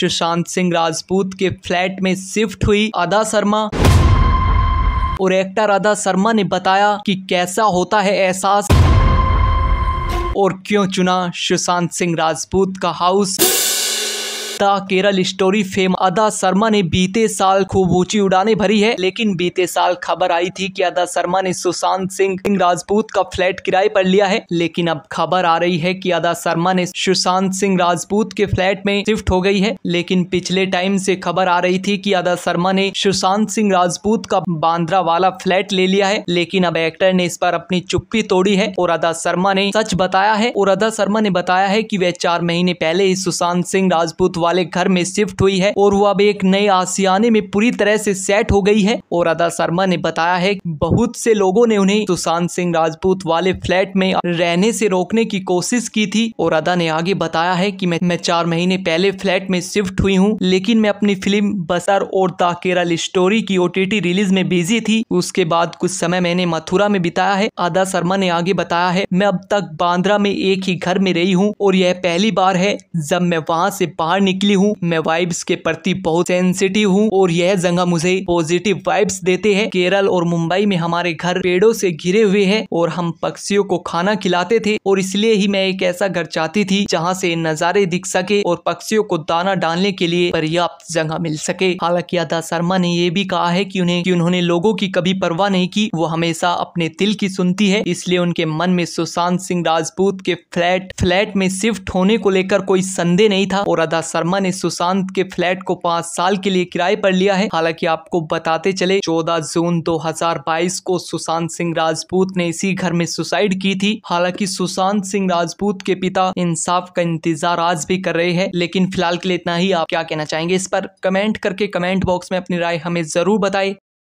सुशांत सिंह राजपूत के फ्लैट में शिफ्ट हुई अदा शर्मा और एक्टर अदा शर्मा ने बताया कि कैसा होता है एहसास और क्यों चुना सुशांत सिंह राजपूत का house the Kerala story fame Adah Sharma ने बीते साल खूब ऊंची उड़ाने भरी है लेकिन बीते साल खबर आई थी कि अदा शर्मा ने सुशांत सिंह राजपूत का फ्लैट किराए पर लिया है लेकिन अब खबर आ रही है कि अदा शर्मा ने सुशांत सिंह राजपूत के फ्लैट में शिफ्ट हो गई है लेकिन पिछले टाइम से खबर आ रही थी कि अदा शर्मा ने सुशांत सिंह राजपूत का बांद्रा वाला फ्लैट ले लिया है लेकिन अब एक्टर ने इस पर अपनी चुप्पी तोड़ी है और अदा शर्मा ने सच बताया है और अदा शर्मा ने बताया है की वह चार महीने पहले ही सुशांत सिंह राजपूत वाले घर में शिफ्ट हुई है और वह अब एक नए आसियाने में पूरी तरह से सेट हो गई है और अदा शर्मा ने बताया है बहुत से लोगों ने उन्हें सुशांत सिंह राजपूत वाले फ्लैट में रहने से रोकने की कोशिश की थी और अदा ने आगे बताया है कि मैं मैं चार महीने पहले फ्लैट में शिफ्ट हुई हूँ लेकिन मैं अपनी फिल्म बसर और द केरल स्टोरी की ओटीटी रिलीज में बिजी थी उसके बाद कुछ समय मैंने मथुरा में बिताया है आदा शर्मा ने आगे बताया है मैं अब तक बांद्रा में एक ही घर में रही हूँ और यह पहली बार है जब मैं वहाँ से बाहर निकल निकली हूँ मैं वाइब्स के प्रति बहुत सेंसिटिव हूँ और यह जगह मुझे पॉजिटिव वाइब्स देते हैं केरल और मुंबई में हमारे घर पेड़ों से घिरे हुए हैं और हम पक्षियों को खाना खिलाते थे और इसलिए ही मैं एक ऐसा घर चाहती थी जहाँ से नजारे दिख सके और पक्षियों को दाना डालने के लिए पर्याप्त जगह मिल सके हालांकि अदा शर्मा ने यह भी कहा है की उन्हें की उन्होंने लोगों की कभी परवाह नहीं की वो हमेशा अपने दिल की सुनती है इसलिए उनके मन में सुशांत सिंह राजपूत के फ्लैट फ्लैट में शिफ्ट होने को लेकर कोई संदेह नहीं था और अदा शर्मा शर्मा ने सुशांत के फ्लैट को पाँच साल के लिए किराए पर लिया है हालांकि आपको बताते चले 14 जून 2022 को सुशांत सिंह राजपूत ने इसी घर में सुसाइड की थी हालांकि सुशांत सिंह राजपूत के पिता इंसाफ का इंतजार आज भी कर रहे हैं लेकिन फिलहाल के लिए इतना ही आप क्या कहना चाहेंगे इस पर कमेंट करके कमेंट बॉक्स में अपनी राय हमें जरूर बताए